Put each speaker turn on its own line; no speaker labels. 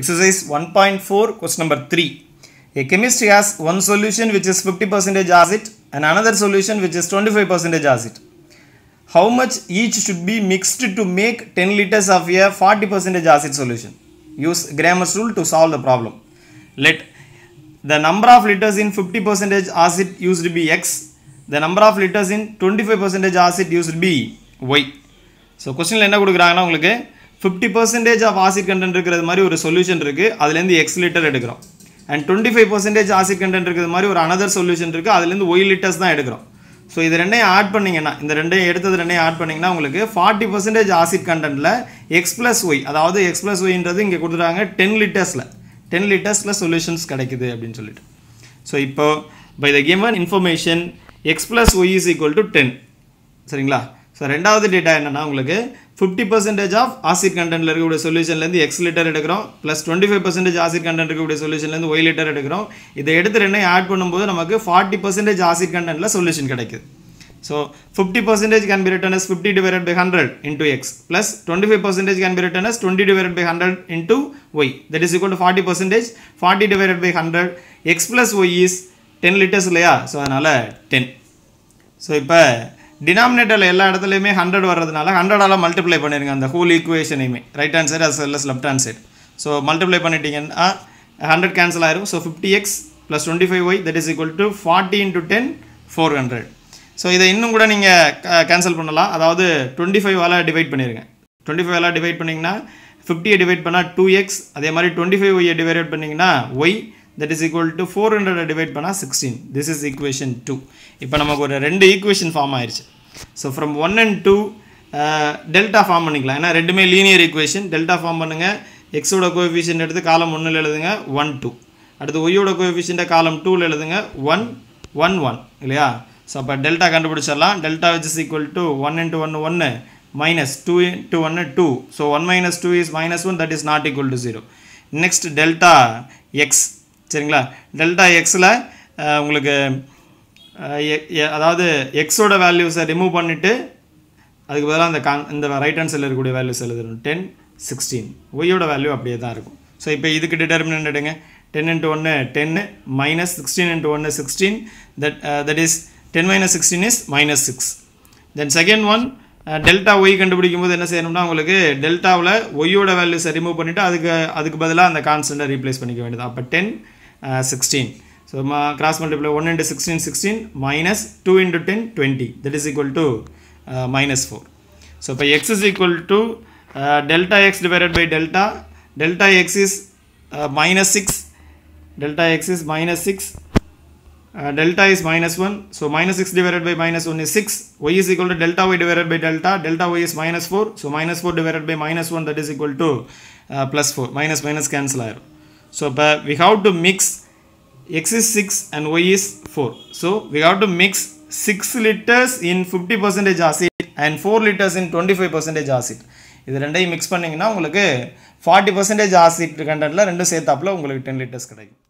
Exercise 1.4 question number 3. A chemist has one solution which is 50% acid and another solution which is 25% acid. How much each should be mixed to make 10 liters of a 40% acid solution? Use Grammar's rule to solve the problem. Let the number of liters in 50% acid used to be x. The number of liters in 25% acid used to be y. So கொஸ்டினில் என்ன கொடுக்குறாங்கன்னா உங்களுக்கு fifty percentage of acid content இருக்கிறது மாதிரி ஒரு solution இருக்குது அதுலேருந்து X litre எடுக்கிறோம் and twenty five percentage acid content இருக்கிறது மாதிரி ஒரு அனதர் சொல்யூஷன் இருக்குது அதுலேருந்து ஒய் லிட்டர்ஸ் தான் எடுக்கிறோம் ஸோ இது ரெண்டையும் ஆட் பண்ணிங்கன்னா இந்த ரெண்டையும் எடுத்தது ரெண்டையும் ஆட் பண்ணிங்கன்னா உங்களுக்கு ஃபார்ட்டி பர்சன்டேஜ் ஆசிட் கண்டென்ட்டில் எக்ஸ் ப்ளஸ் ஒய் அதாவது எக்ஸ் ப்ளஸ் ஒய்ன்றது இங்கே கொடுத்துட்டாங்க டென் லிட்டர்ஸில் டென் லிட்டர்ஸில் சொல்யூஷன்ஸ் கிடைக்குது அப்படின்னு சொல்லிட்டு ஸோ இப்போ by the given information X plus Y is equal to ten சரிங்களா ஸோ ரெண்டாவது டேட்டா என்னென்னா உங்களுக்கு ஃபிஃப்டி பர்சன்டேஜ் ஆஃப் ஆசிட் கண்டென்ட்ல இருக்கக்கூடிய சொல்யூஷன்லேருந்து எக்ஸ் லிட்டர் எடுக்கிறோம் plus twenty five percentage acid content இருக்கக்கூடிய சொல்யூஷன்லேருந்து ஒய் லிட்டர் எடுக்கிறோம் இதை எடுத்து ரெண்டையும் ஆட் பண்ணும்போது நமக்கு ஃபார்ட்டி பர்சன்டேஜ் ஆசிட் கண்டென்ட்ல சொல்யூஷன் கிடைக்குது so fifty percentage can be written as fifty divide by hundred into X plus twenty five percentage can be written as twenty divide by hundred into Y that is equal to forty percentage forty divide by hundred X plus Y is ten litres இல்லையா so அதனால் ten so இப்போ டினாமினேட்டரில் எல்லா இடத்துலையுமே hundred வர்றதுனால ஹண்ட்ரடால் multiply பண்ணிடுங்க அந்த whole ஈக்குவேஷனையுமே right hand side as well as left hand side so multiply பண்ணிட்டீங்கன்னா ஹண்ட்ரட் கேன்சல் ஆயிரும் so fifty X plus twenty five Y that is equal to forty into ten four hundred so இதை இன்னும் கூட நீங்கள் cancel பண்ணலாம் அதாவது twenty ஃபைவால் divide பண்ணிடுங்க டுவெண்ட்டி ஃபைவால் டிவைட் பண்ணிங்கன்னா ஃபிஃப்டியை டிவைட் பண்ணால் டூ எக்ஸ் அதே மாதிரி டுவெண்ட்டி ஃபைவ் ஒய்யை டிவைட் பண்ணிங்கன்னா Y that is equal to four hundred divide பண்ணால் sixteen this is equation two இப்போ நமக்கு ஒரு ரெண்டு ஈக்குவேஷன் ஃபார்ம் ஆயிடுச்சு so from one and two delta form பண்ணிக்கலாம் ஏன்னா ரெண்டுமே லீனியர் ஈக்குவேஷன் டெல்டா ஃபார்ம் பண்ணுங்கள் எக்ஸோட கோஎஃபிஷியன்ட் எடுத்து காலம் ஒன்றில் எழுதுங்க ஒன் டூ அடுத்து ஒய்யோட கோஎஃபிஷியண்ட்டை காலம் டூவில் எழுதுங்க ஒன் ஒன் ஒன் இல்லையா ஸோ அப்போ டெல்டா கண்டுபிடிச்சிடலாம் delta which is equal to one into one ஒன்று மைனஸ் டூ இன்ட்டு ஒன்று two so one minus two is minus one that is not equal to zero next delta X சரிங்களா delta எக்ஸில் உங்களுக்கு அதாவது எக்ஸோட வேல்யூஸை ரிமூவ் பண்ணிவிட்டு அதுக்கு பதிலாக அந்த கான் இந்த ரைட் ஹேண்ட் சைடில் இருக்கக்கூடிய வேல்யூஸ் எழுதணும் டென் சிக்ஸ்டீன் ஒய்யோட வேல்யூ அப்படியே தான் இருக்கும் ஸோ இப்போ இதுக்கு டிடெர்மினன்ட் எடுங்க டென் இன்ட்டு ஒன்று டென்னு மைனஸ் சிக்ஸ்டீன் இன்ட்டு ஒன்று sixteen that that is ten minus sixteen is minus six then second one delta Y கண்டுபிடிக்கும் போது என்ன செய்யணும்னா உங்களுக்கு டெல்டாவில் ஒய்யோட வேல்யூஸை ரிமூவ் பண்ணிவிட்டு அதுக்கு அதுக்கு பதிலாக அந்த கான்ஸ்டண்ட்டை ரீப்ளேஸ் பண்ணிக்க வேண்டியது அப்போ டென் சிக்ஸ்டீன் ஸோ மா cross multiply one into sixteen sixteen minus two into ten twenty that is equal to minus four so இப்போ x is equal to delta x divided by delta delta x is minus six delta x is minus six delta is minus 1. So minus 6 divided by minus 1 is 6. y is equal to delta y divided by delta. Delta y is minus 4. So minus 4 divided by minus 1 that is equal to uh, plus 4. Minus minus cancel error So but we have to mix x is 6 and y is 4. So we have to mix 6 liters in 50% acid and 4 liters in 25% acid. இது ரெண்டையும் mix பண்ணிங்கன்னா உங்களுக்கு forty percentage acid கண்டென்ட்டில் ரெண்டும் சேர்த்தாப்பில் உங்களுக்கு ten litres கிடைக்கும்